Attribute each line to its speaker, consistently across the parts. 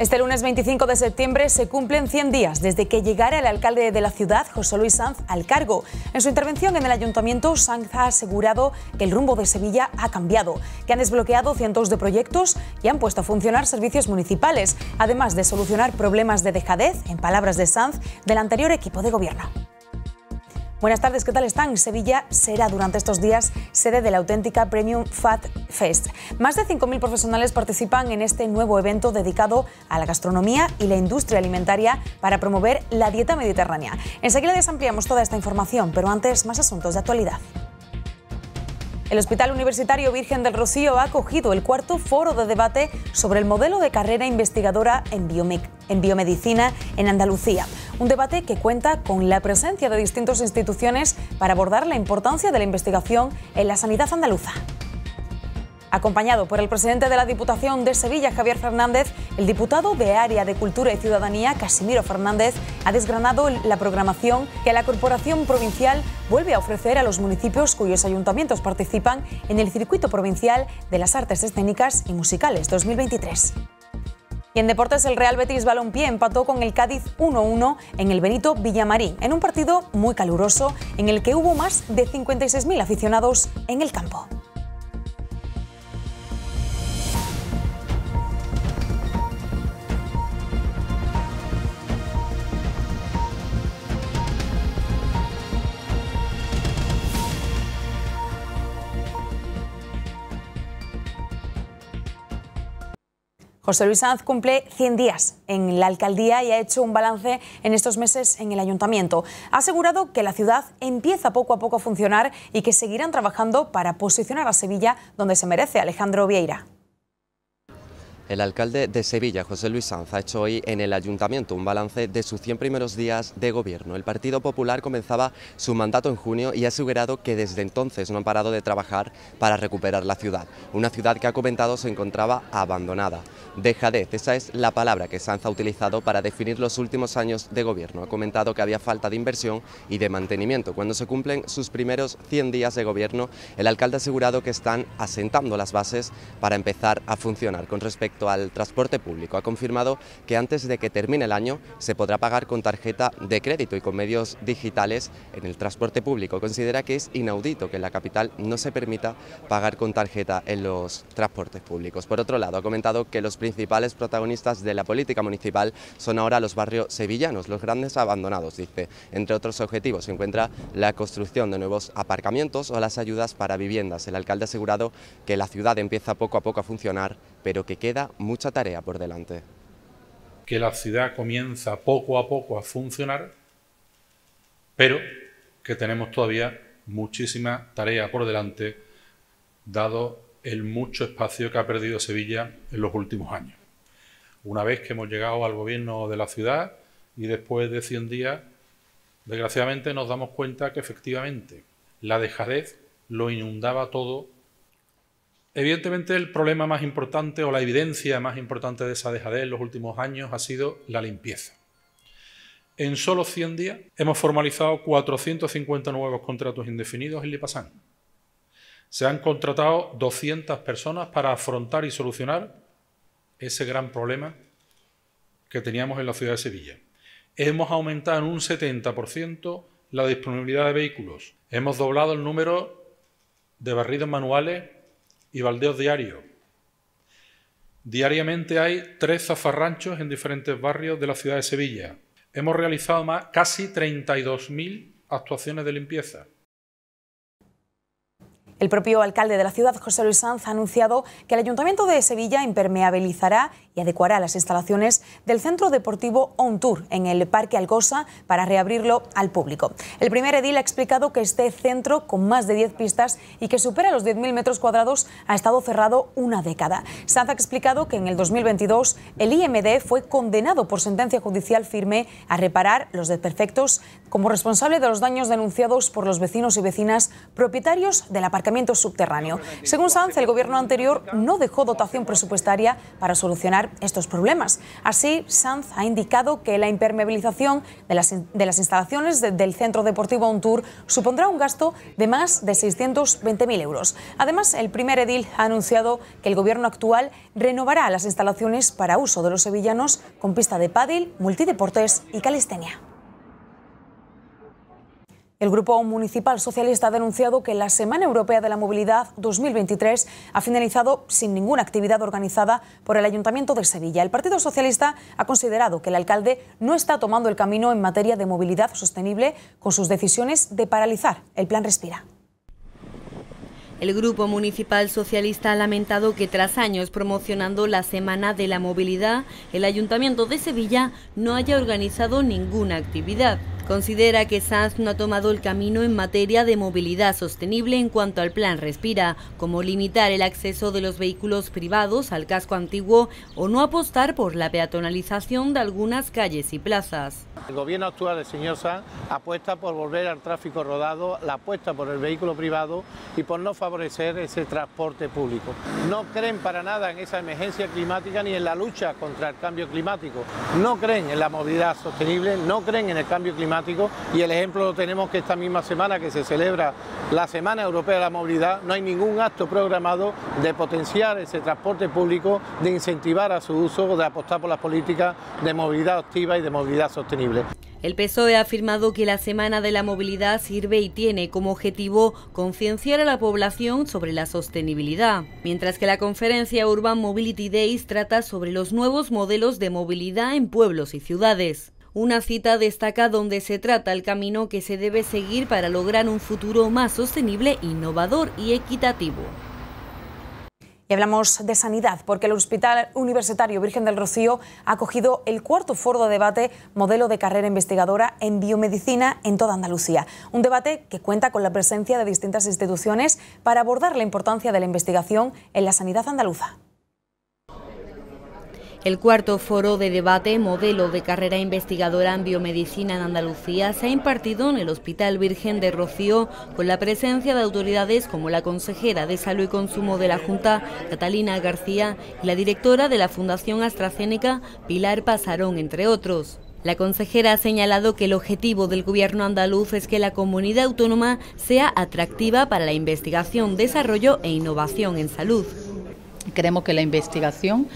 Speaker 1: Este lunes 25 de septiembre se cumplen 100 días desde que llegara el alcalde de la ciudad, José Luis Sanz, al cargo. En su intervención en el ayuntamiento, Sanz ha asegurado que el rumbo de Sevilla ha cambiado, que han desbloqueado cientos de proyectos y han puesto a funcionar servicios municipales, además de solucionar problemas de dejadez, en palabras de Sanz, del anterior equipo de gobierno. Buenas tardes, ¿qué tal están? Sevilla será durante estos días sede de la auténtica Premium Fat Fest. Más de 5.000 profesionales participan en este nuevo evento dedicado a la gastronomía y la industria alimentaria para promover la dieta mediterránea. Enseguida les ampliamos toda esta información, pero antes más asuntos de actualidad. El Hospital Universitario Virgen del Rocío ha acogido el cuarto foro de debate sobre el modelo de carrera investigadora en, en biomedicina en Andalucía. Un debate que cuenta con la presencia de distintas instituciones para abordar la importancia de la investigación en la sanidad andaluza. Acompañado por el presidente de la Diputación de Sevilla, Javier Fernández, el diputado de Área de Cultura y Ciudadanía, Casimiro Fernández, ha desgranado la programación que la Corporación Provincial vuelve a ofrecer a los municipios cuyos ayuntamientos participan en el Circuito Provincial de las Artes Escénicas y Musicales 2023. Y en deportes, el Real Betis Balompié empató con el Cádiz 1-1 en el Benito Villamarín, en un partido muy caluroso en el que hubo más de 56.000 aficionados en el campo. José Luis Sanz cumple 100 días en la alcaldía y ha hecho un balance en estos meses en el ayuntamiento. Ha asegurado que la ciudad empieza poco a poco a funcionar y que seguirán trabajando para posicionar a Sevilla donde se merece Alejandro Vieira.
Speaker 2: El alcalde de Sevilla, José Luis Sanz, ha hecho hoy en el ayuntamiento un balance de sus 100 primeros días de gobierno. El Partido Popular comenzaba su mandato en junio y ha asegurado que desde entonces no han parado de trabajar para recuperar la ciudad. Una ciudad que ha comentado se encontraba abandonada. Dejadez, esa es la palabra que Sanz ha utilizado para definir los últimos años de gobierno. Ha comentado que había falta de inversión y de mantenimiento. Cuando se cumplen sus primeros 100 días de gobierno, el alcalde ha asegurado que están asentando las bases para empezar a funcionar. Con respecto al transporte público. Ha confirmado que antes de que termine el año se podrá pagar con tarjeta de crédito y con medios digitales en el transporte público. Considera que es inaudito que en la capital no se permita pagar con tarjeta en los transportes públicos. Por otro lado, ha comentado que los principales protagonistas de la política municipal son ahora los barrios sevillanos, los grandes abandonados, dice. Entre otros objetivos se encuentra la construcción de nuevos aparcamientos o las ayudas para viviendas. El alcalde ha asegurado que la ciudad empieza poco a poco a funcionar, pero que queda mucha tarea por delante.
Speaker 3: Que la ciudad comienza poco a poco a funcionar, pero que tenemos todavía muchísima tarea por delante, dado el mucho espacio que ha perdido Sevilla en los últimos años. Una vez que hemos llegado al gobierno de la ciudad y después de 100 días, desgraciadamente nos damos cuenta que efectivamente la dejadez lo inundaba todo Evidentemente el problema más importante o la evidencia más importante de esa dejadez en los últimos años ha sido la limpieza. En solo 100 días hemos formalizado 450 nuevos contratos indefinidos en Lipasán. Se han contratado 200 personas para afrontar y solucionar ese gran problema que teníamos en la ciudad de Sevilla. Hemos aumentado en un 70% la disponibilidad de vehículos. Hemos doblado el número de barridos manuales y baldeos diario. Diariamente hay tres zafarranchos en diferentes barrios de la ciudad de Sevilla. Hemos realizado más, casi 32.000 actuaciones de limpieza.
Speaker 1: El propio alcalde de la ciudad, José Luis Sanz, ha anunciado que el Ayuntamiento de Sevilla impermeabilizará y adecuará las instalaciones del Centro Deportivo On Tour en el Parque Alcosa para reabrirlo al público. El primer edil ha explicado que este centro, con más de 10 pistas y que supera los 10.000 metros cuadrados, ha estado cerrado una década. Sanz ha explicado que en el 2022 el IMD fue condenado por sentencia judicial firme a reparar los desperfectos como responsable de los daños denunciados por los vecinos y vecinas propietarios del aparcamiento subterráneo. Según Sanz, el gobierno anterior no dejó dotación presupuestaria para solucionar estos problemas. Así, Sanz ha indicado que la impermeabilización de las, instalaciones del Centro Deportivo Ontour supondrá un gasto de más de 620.000 euros. Además, el primer edil ha anunciado que el gobierno actual renovará las instalaciones para uso de los sevillanos con pista de pádel, multideportes y calistenia. El Grupo Municipal Socialista ha denunciado que la Semana Europea de la Movilidad 2023 ha finalizado sin ninguna actividad organizada por el Ayuntamiento de Sevilla. El Partido Socialista ha considerado que el alcalde no está tomando el camino en materia de movilidad sostenible con sus decisiones de paralizar el Plan Respira. El Grupo
Speaker 4: Municipal Socialista ha lamentado que tras años promocionando la Semana de la Movilidad, el Ayuntamiento de Sevilla no haya organizado ninguna actividad. Considera que Sanz no ha tomado el camino en materia de movilidad sostenible en cuanto al plan Respira, como limitar el acceso de los vehículos privados al casco antiguo o no apostar por la peatonalización de algunas calles y plazas.
Speaker 5: El gobierno actual del señor Sanz apuesta por volver al tráfico rodado, la apuesta por el vehículo privado y por no favorecer ese transporte público. No creen para nada en esa emergencia climática ni en la lucha contra el cambio climático. No creen en la movilidad sostenible, no creen en el cambio climático y el ejemplo lo tenemos que esta misma semana que se celebra la Semana Europea de la Movilidad, no hay ningún acto programado de potenciar ese transporte público, de incentivar a su uso, de apostar por las políticas de movilidad activa y de movilidad sostenible.
Speaker 4: El PSOE ha afirmado que la Semana de la Movilidad sirve y tiene como objetivo concienciar a la población sobre la sostenibilidad, mientras que la conferencia Urban Mobility Days trata sobre los nuevos modelos de movilidad en pueblos y ciudades. Una cita destaca donde se trata el camino que se debe seguir para lograr un futuro más sostenible, innovador y equitativo.
Speaker 1: Y hablamos de sanidad, porque el Hospital Universitario Virgen del Rocío ha acogido el cuarto foro de debate modelo de carrera investigadora en biomedicina en toda Andalucía. Un debate que cuenta con la presencia de distintas instituciones para abordar la importancia de la investigación en la sanidad andaluza. El cuarto
Speaker 4: foro de debate modelo de carrera investigadora en biomedicina en Andalucía se ha impartido en el Hospital Virgen de Rocío con la presencia de autoridades como la consejera de Salud y Consumo de la Junta, Catalina García, y la directora de la Fundación AstraZeneca, Pilar Pasarón, entre otros. La consejera ha señalado que el objetivo del gobierno andaluz es que la comunidad autónoma sea atractiva para la investigación, desarrollo e
Speaker 1: innovación en salud. Creemos que la investigación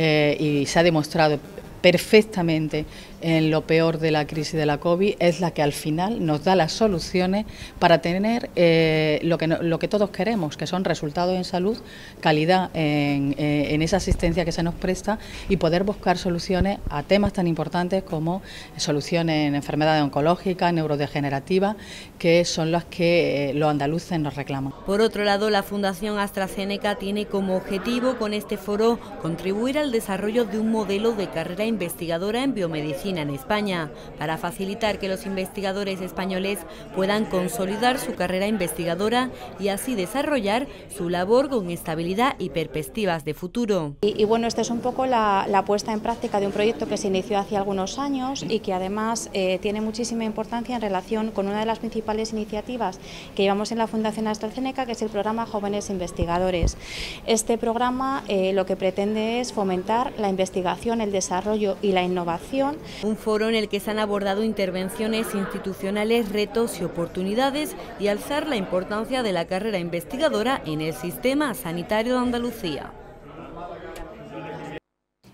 Speaker 1: eh, y se ha demostrado perfectamente en lo peor de la crisis de la COVID es la que al final nos da las soluciones para tener eh, lo, que, lo que todos queremos, que son resultados en salud, calidad en, eh, en, esa asistencia que se nos presta y poder buscar soluciones a temas tan importantes como soluciones en enfermedades oncológicas, neurodegenerativas, que son las que eh, los andaluces nos reclaman.
Speaker 4: Por otro lado, la Fundación AstraZeneca tiene como objetivo con este foro contribuir al desarrollo de un modelo de carrera investigadora en biomedicina en España para facilitar que los investigadores españoles puedan consolidar su carrera investigadora y así desarrollar su labor con estabilidad y perspectivas de futuro.
Speaker 1: Y, bueno, esta es un poco la, puesta en práctica de un proyecto que se inició hace algunos años y que además eh, tiene muchísima importancia en relación con una de las principales iniciativas que llevamos en la Fundación AstraZeneca, que es el programa Jóvenes Investigadores. Este programa eh, lo que pretende es fomentar la investigación,
Speaker 4: el desarrollo y la innovación un foro en el que se han abordado intervenciones institucionales, retos y oportunidades y alzar la importancia de la carrera investigadora en el sistema sanitario de Andalucía.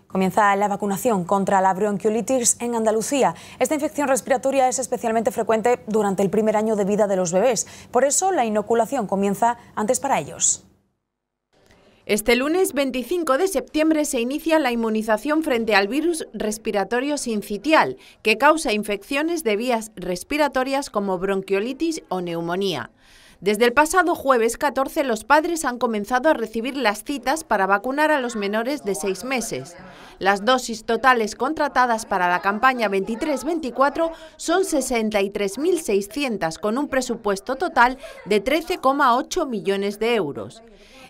Speaker 1: Comienza la vacunación contra la bronquiolitis en Andalucía. Esta infección respiratoria es especialmente frecuente durante el primer año de vida de los bebés. Por eso la inoculación comienza antes para ellos.
Speaker 6: Este lunes 25 de septiembre se inicia la inmunización frente al virus respiratorio sincitial, que causa infecciones de vías respiratorias como bronquiolitis o neumonía. Desde el pasado jueves 14 los padres han comenzado a recibir las citas para vacunar a los menores de seis meses. Las dosis totales contratadas para la campaña 23-24 son 63.600 con un presupuesto total de 13,8 millones de euros.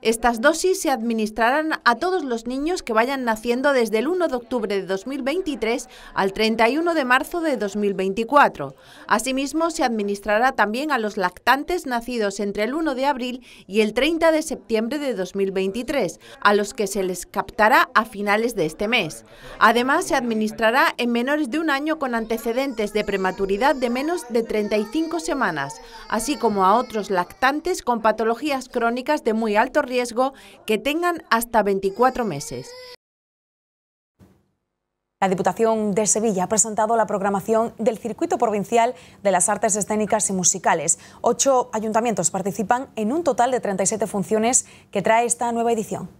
Speaker 6: Estas dosis se administrarán a todos los niños que vayan naciendo desde el 1 de octubre de 2023 al 31 de marzo de 2024. Asimismo, se administrará también a los lactantes nacidos entre el 1 de abril y el 30 de septiembre de 2023, a los que se les captará a finales de este mes. Además, se administrará en menores de un año con antecedentes de prematuridad de menos de 35 semanas, así como a otros lactantes con patologías crónicas de muy
Speaker 1: alto riesgo riesgo que tengan hasta 24 meses. La Diputación de Sevilla ha presentado la programación del Circuito Provincial de las Artes Escénicas y Musicales. Ocho ayuntamientos participan en un total de 37 funciones que trae esta nueva edición.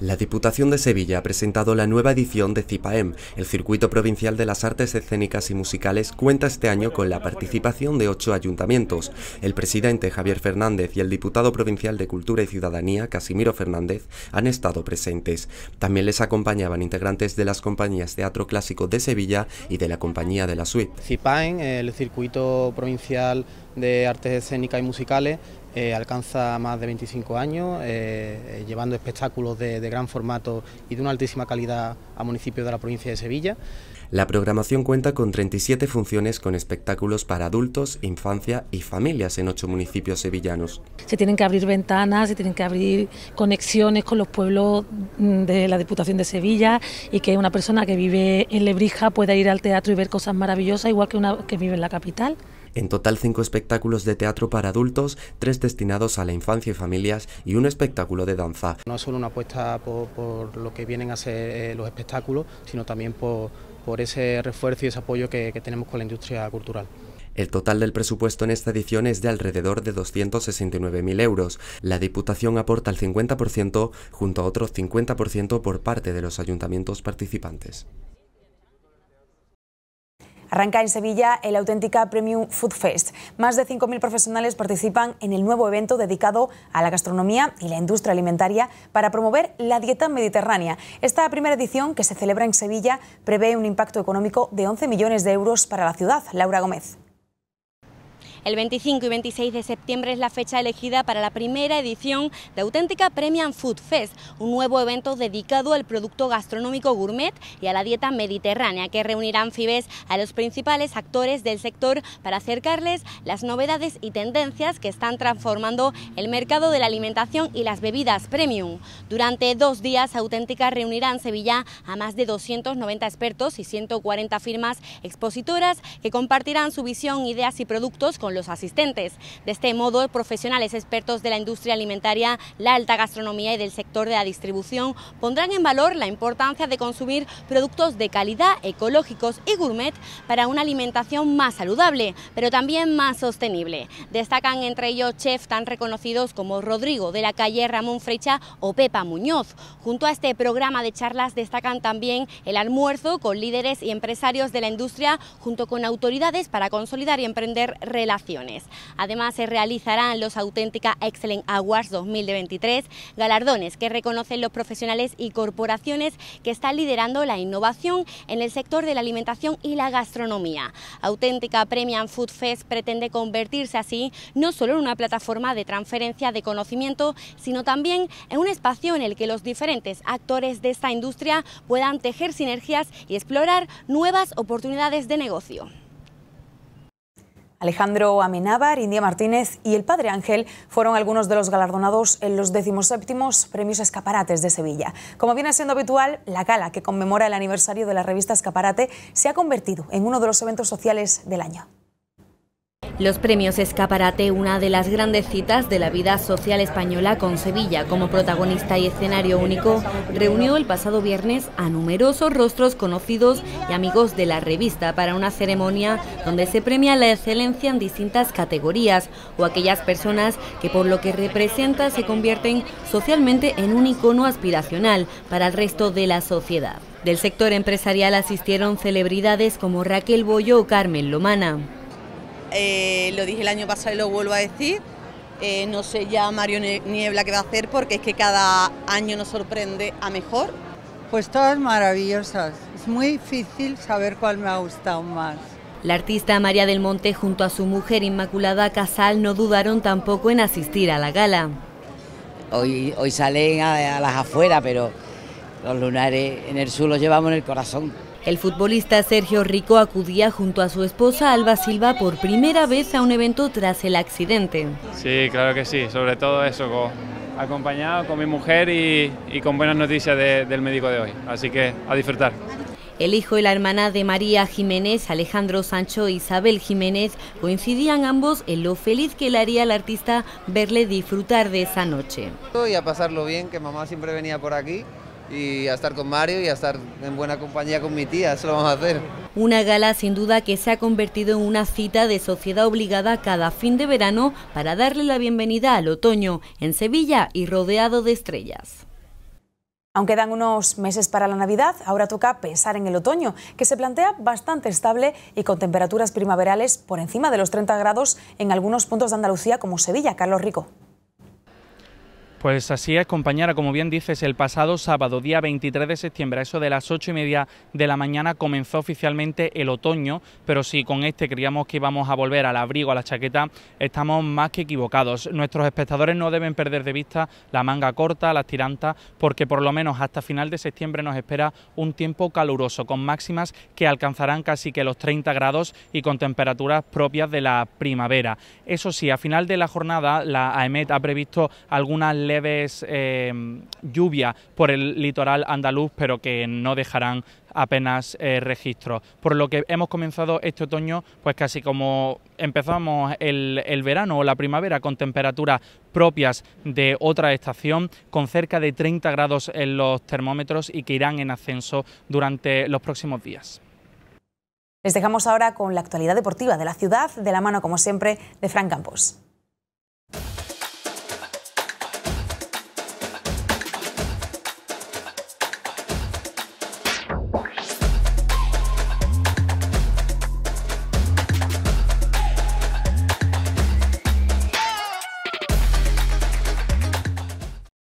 Speaker 2: La Diputación de Sevilla ha presentado la nueva edición de CIPAEM. El Circuito Provincial de las Artes Escénicas y Musicales cuenta este año con la participación de ocho ayuntamientos. El presidente Javier Fernández y el diputado provincial de Cultura y Ciudadanía, Casimiro Fernández, han estado presentes. También les acompañaban integrantes de las compañías Teatro Clásico de Sevilla y de la Compañía de la Suite. CIPAEM,
Speaker 7: el Circuito Provincial
Speaker 2: de Artes Escénicas y Musicales, eh,
Speaker 7: alcanza más de 25 años, eh, eh, llevando espectáculos de, de gran formato y de una altísima calidad a municipios de la provincia de Sevilla.
Speaker 2: La programación cuenta con 37 funciones con espectáculos para adultos, infancia y familias en ocho municipios sevillanos.
Speaker 1: Se tienen que abrir ventanas, se tienen que abrir conexiones con los pueblos mm, de la Diputación de Sevilla y que una persona que vive en Lebrija pueda ir al teatro y ver cosas maravillosas igual que una que vive en la capital.
Speaker 2: En total cinco espectáculos de teatro para adultos, tres destinados a la infancia y familias y un espectáculo de danza. No es solo una apuesta por, lo que
Speaker 7: vienen a ser eh, los espectáculos, sino también por, ese refuerzo y ese apoyo que, que tenemos con la industria cultural.
Speaker 2: El total del presupuesto en esta edición es de alrededor de 269.000 euros. La Diputación aporta el 50% junto a otros 50% por parte de los ayuntamientos participantes.
Speaker 1: Arranca en Sevilla el auténtica Premium Food Fest. Más de 5.000 profesionales participan en el nuevo evento dedicado a la gastronomía y la industria alimentaria para promover la dieta mediterránea. Esta primera edición, que se celebra en Sevilla, prevé un impacto económico de 11 millones de euros para la ciudad. Laura Gómez.
Speaker 4: El 25 y 26 de septiembre es la fecha elegida para la primera edición de auténtica Premium Food Fest, un nuevo evento dedicado al producto gastronómico gourmet y a la dieta mediterránea, que reunirán Fibes a los principales actores del sector para acercarles las novedades y tendencias que están transformando el mercado de la alimentación y las bebidas premium. Durante dos días, Auténtica reunirá en Sevilla a más de 290 expertos y 140 firmas expositoras que compartirán su visión, ideas y productos con los asistentes. De este modo, profesionales expertos de la industria alimentaria, la alta gastronomía y del sector de la distribución pondrán en valor la importancia de consumir productos de calidad, ecológicos y gourmet para una alimentación más saludable, pero también más sostenible. Destacan entre ellos chefs tan reconocidos como Rodrigo de la calle Ramón Frecha o Pepa Muñoz. Junto a este programa de charlas destacan también el almuerzo con líderes y empresarios de la industria junto con autoridades para consolidar y emprender relaciones Además, se realizarán los Auténtica Excellent Awards 2023, galardones que reconocen los profesionales y corporaciones que están liderando la innovación en el sector de la alimentación y la gastronomía. Auténtica Premium Food Fest pretende convertirse así no solo en una plataforma de transferencia de conocimiento, sino también en un espacio en el que los diferentes actores de esta industria puedan tejer sinergias y explorar nuevas oportunidades de negocio.
Speaker 1: Alejandro Amenábar, India Martínez y el padre Ángel fueron algunos de los galardonados en los 17 Premios Escaparates de Sevilla. Como viene siendo habitual, la gala que conmemora el aniversario de la revista Escaparate se ha convertido en uno de los eventos sociales del año.
Speaker 4: Los premios Escaparate, una de las grandes citas de la vida social española con Sevilla como protagonista y escenario único, reunió el pasado viernes a numerosos rostros conocidos y amigos de la revista para una ceremonia donde se premia la excelencia en distintas categorías o aquellas personas que por lo que representa se convierten socialmente en un icono aspiracional para el resto de la sociedad. Del sector empresarial asistieron celebridades como Raquel Boyo o Carmen Lomana.
Speaker 6: Eh, lo dije el año pasado y lo vuelvo a decir, eh, no sé ya Mario Niebla qué va a hacer porque es que cada año nos sorprende a mejor. Pues todas maravillosas, es muy difícil saber cuál me ha gustado más. La
Speaker 4: artista María del Monte junto a su mujer Inmaculada Casal no dudaron tampoco en asistir a la gala. Hoy, hoy salen a, las afueras, pero los lunares en el sur los llevamos en el corazón. El futbolista Sergio Rico acudía junto a su esposa Alba Silva por primera vez a un evento tras el accidente.
Speaker 8: Sí, claro que sí, sobre todo eso, acompañado con mi mujer y, con buenas noticias del médico de
Speaker 3: hoy. Así que a disfrutar.
Speaker 4: El hijo y la hermana de María Jiménez, Alejandro Sancho e Isabel Jiménez, coincidían ambos en lo feliz que le haría al artista verle disfrutar de esa noche.
Speaker 2: Y a pasarlo bien, que mamá siempre venía por aquí y a estar con Mario y a estar en buena compañía con mi tía, eso lo vamos a hacer.
Speaker 4: Una gala sin duda que se ha convertido en una cita de sociedad obligada cada fin de verano para darle la bienvenida al
Speaker 1: otoño en Sevilla y rodeado de estrellas. Aunque dan unos meses para la Navidad, ahora toca pensar en el otoño, que se plantea bastante estable y con temperaturas primaverales por encima de los 30 grados en algunos puntos de Andalucía como Sevilla. Carlos Rico.
Speaker 8: Pues así es, compañera, como bien dices, el pasado sábado, día 23 de septiembre, a eso de las ocho y media de la mañana, comenzó oficialmente el otoño, pero si con este creíamos que íbamos a volver al abrigo, a la chaqueta, estamos más que equivocados. Nuestros espectadores no deben perder de vista la manga corta, las tirantas, porque por lo menos hasta final de septiembre nos espera un tiempo caluroso, con máximas que alcanzarán casi que los 30 grados y con temperaturas propias de la primavera. Eso sí, a final de la jornada, la AEMET ha previsto algunas leves eh, lluvias por el litoral andaluz, pero que no dejarán apenas eh, registro. Por lo que hemos comenzado este otoño, pues casi como empezamos el, verano o la primavera, con temperaturas propias de otra estación, con cerca de 30 grados en los termómetros y que irán en ascenso durante los próximos días.
Speaker 1: Les dejamos ahora con la actualidad deportiva de la ciudad, de la mano, como siempre, de Frank Campos.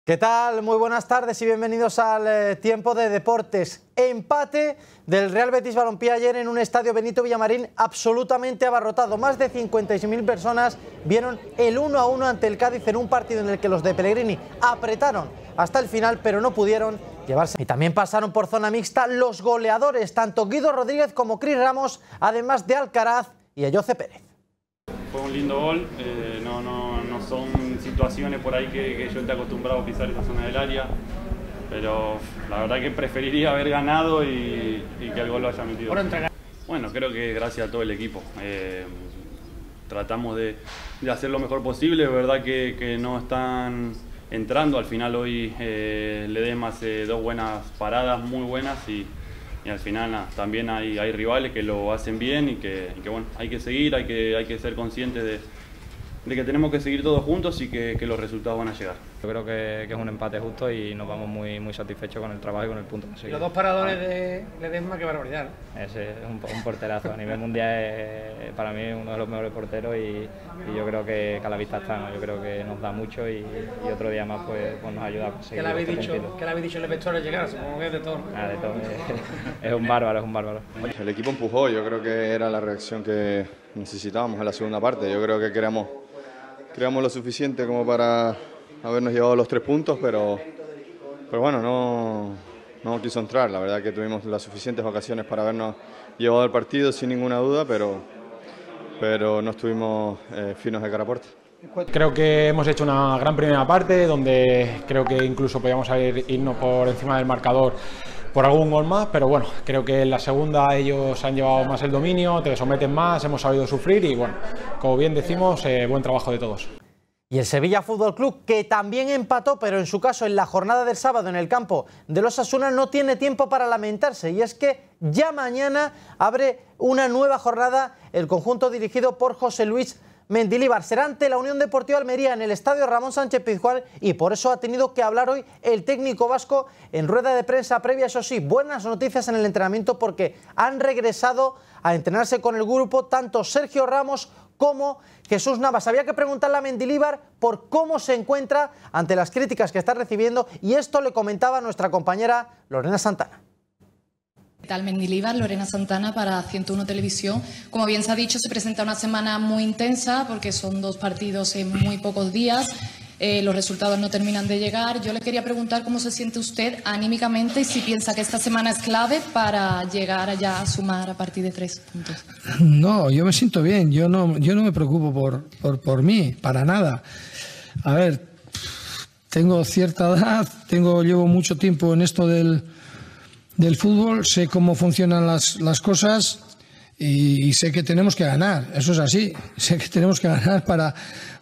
Speaker 7: ¿Qué tal? Muy buenas tardes y bienvenidos al eh, tiempo de deportes. Empate del Real Betis Balompié ayer en un estadio Benito Villamarín absolutamente abarrotado. Más de 56.000 personas vieron el 1 a 1 ante el Cádiz en un partido en el que los de Pellegrini apretaron hasta el final, pero no pudieron llevarse. Y también pasaron por zona mixta los goleadores, tanto Guido Rodríguez como Cris Ramos, además de Alcaraz y Ayoce Pérez.
Speaker 8: Fue un lindo gol, eh, no, no son situaciones por ahí que, yo estoy acostumbrado a pisar esa zona del área, pero la verdad que preferiría haber ganado y, que el gol lo haya metido. Bueno, creo que gracias a todo el equipo. Eh, tratamos de, hacer lo mejor posible, es verdad que, no están entrando, al final hoy eh, le dé dos buenas paradas, muy buenas y, al final también hay, rivales que lo hacen bien y que, bueno, hay que seguir, hay que, hay que ser conscientes de de que tenemos que seguir todos juntos y que, que los resultados van a llegar. Yo creo que, que, es un empate justo y nos vamos muy, muy satisfechos con el trabajo y con el punto conseguido. Los dos paradores ah.
Speaker 5: de Ledesma, qué barbaridad.
Speaker 8: Ese es un, porterazo. a nivel mundial es eh, para mí uno de los mejores porteros y, yo creo que, a la vista está. ¿no? Yo creo que nos da mucho y, y otro día más pues, pues nos ayuda a ¿Qué este le habéis, dicho,
Speaker 2: le dicho el vector al llegar? que es
Speaker 8: de
Speaker 5: todo. Ah, de es un bárbaro, es un bárbaro. El equipo empujó, yo creo que era la reacción que necesitábamos en la segunda parte. Yo creo que creamos, creamos lo suficiente como para habernos llevado los tres puntos, pero, pero bueno, no, no quiso entrar. La verdad que tuvimos las suficientes ocasiones para habernos llevado el partido sin ninguna duda, pero, pero no estuvimos eh, finos de cara
Speaker 3: Creo que hemos hecho una gran primera parte donde creo que incluso podíamos irnos por encima del marcador por algún gol más, pero bueno, creo que en la segunda ellos han llevado más el dominio, te someten más, hemos sabido sufrir y bueno, como bien decimos, eh, buen trabajo de todos. Y el Sevilla
Speaker 7: Fútbol Club, que también empató, pero en su caso en la jornada del sábado en el campo de los asunas no tiene tiempo para lamentarse. Y es que ya mañana abre una nueva jornada el conjunto dirigido por José Luis Mendilibar. Será ante la Unión Deportiva Almería en el Estadio Ramón Sánchez Pizjuán y por eso ha tenido que hablar hoy el técnico vasco en rueda de prensa previa. Eso sí, buenas noticias en el entrenamiento porque han regresado a entrenarse con el grupo tanto Sergio Ramos como Jesús Navas. Había que preguntarle a Mendilíbar por cómo se encuentra ante las críticas que está recibiendo y esto le comentaba nuestra compañera Lorena Santana.
Speaker 4: Mendilibar, Lorena Santana para 101 Televisión. Como bien se ha dicho, se presenta una semana muy intensa porque son dos partidos en muy pocos días. Eh, los resultados no terminan de llegar. Yo le quería preguntar cómo se siente usted anímicamente y si piensa que esta semana es clave para llegar allá a sumar a partir de tres puntos.
Speaker 5: No, yo me siento bien, yo no, yo no me preocupo por, por, por mí, para nada. A ver, tengo cierta edad, tengo, llevo mucho tiempo en esto del, del fútbol, sé cómo funcionan las, las cosas y, sé que tenemos que ganar, eso es así, sé que tenemos que ganar para,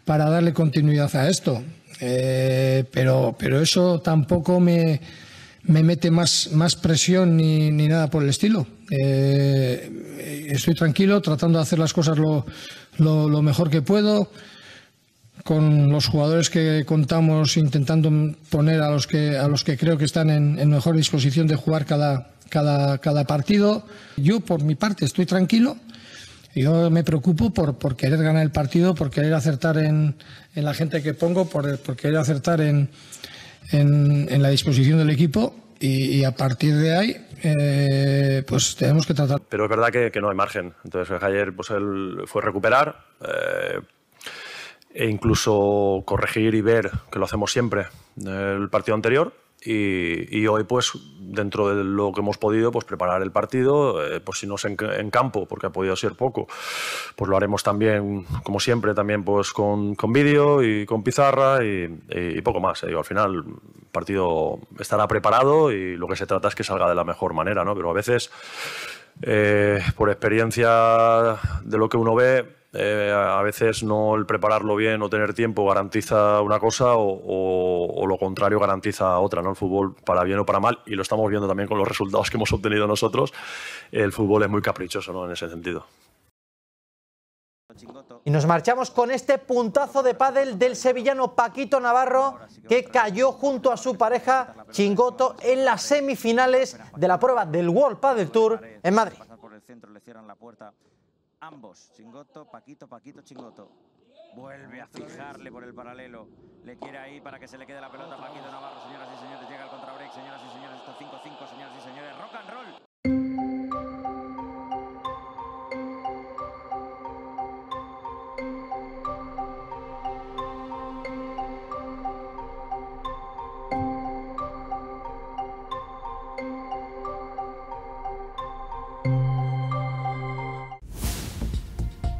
Speaker 5: para darle continuidad a esto, eh, pero, pero eso tampoco me, mete más, más presión ni, nada por el estilo. Eh, estoy tranquilo, tratando de hacer las cosas lo, lo mejor que puedo con los jugadores que contamos intentando poner a los que, a los que creo que están en, mejor disposición de jugar cada, cada, cada partido. Yo, por mi parte, estoy tranquilo. Yo me preocupo por, por querer ganar el partido, por querer acertar en, en la gente que pongo, por, por querer acertar en, en, la disposición del equipo y, a partir de ahí eh, pues tenemos que tratar.
Speaker 3: Pero es verdad que, no hay margen. Entonces ayer pues él fue recuperar, eh, e incluso corregir y ver, que lo hacemos siempre, el partido anterior. Y, hoy, pues, dentro de lo que hemos podido, pues preparar el partido, eh, pues si no es en, campo, porque ha podido ser poco, pues lo haremos también, como siempre, también pues con, vídeo y con pizarra y, poco más. Eh, al final, el partido estará preparado y lo que se trata es que salga de la mejor manera, ¿no? Pero a veces, eh, por experiencia de lo que uno ve, eh, a veces no el prepararlo bien o tener tiempo garantiza una cosa o, o, lo contrario garantiza otra, ¿no? El fútbol para bien o para mal, y lo estamos viendo también con los resultados que hemos obtenido nosotros, el fútbol es muy caprichoso, ¿no? En ese sentido.
Speaker 7: Y nos marchamos con este puntazo de pádel del sevillano Paquito Navarro que cayó junto a su pareja Chingoto en las semifinales de la prueba del World Padel Tour en Madrid. Ambos, Chingoto, Paquito, Paquito, Chingoto. Vuelve a fijarle por el paralelo. Le quiere ahí para que se le quede la pelota a Paquito Navarro. Señoras y señores, llega el contrabreak. Señoras y señores, esto 5-5,
Speaker 1: señoras y señores. Rock and roll.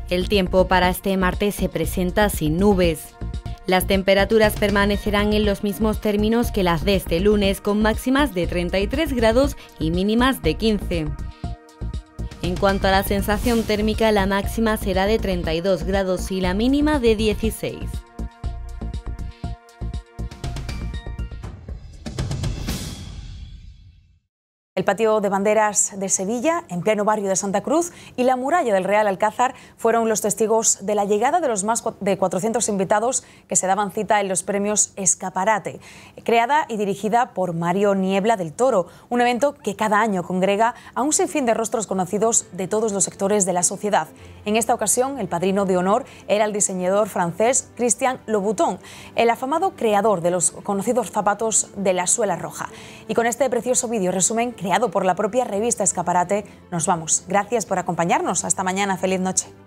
Speaker 4: El tiempo para este martes se presenta sin nubes. Las temperaturas permanecerán en los mismos términos que las de este lunes, con máximas de 33 grados y mínimas de 15. En cuanto a la sensación térmica, la máxima será de 32 grados y la mínima de 16.
Speaker 1: El patio de banderas de Sevilla, en pleno barrio de Santa Cruz, y la muralla del Real Alcázar fueron los testigos de la llegada de los más de 400 invitados que se daban cita en los premios Escaparate, creada y dirigida por Mario Niebla del Toro, un evento que cada año congrega a un sinfín de rostros conocidos de todos los sectores de la sociedad. En esta ocasión, el padrino de honor era el diseñador francés Christian Louboutin, el afamado creador de los conocidos zapatos de la suela roja. Y con este precioso vídeo resumen, por la propia revista Escaparate. Nos vamos. Gracias por acompañarnos. Hasta mañana. Feliz noche.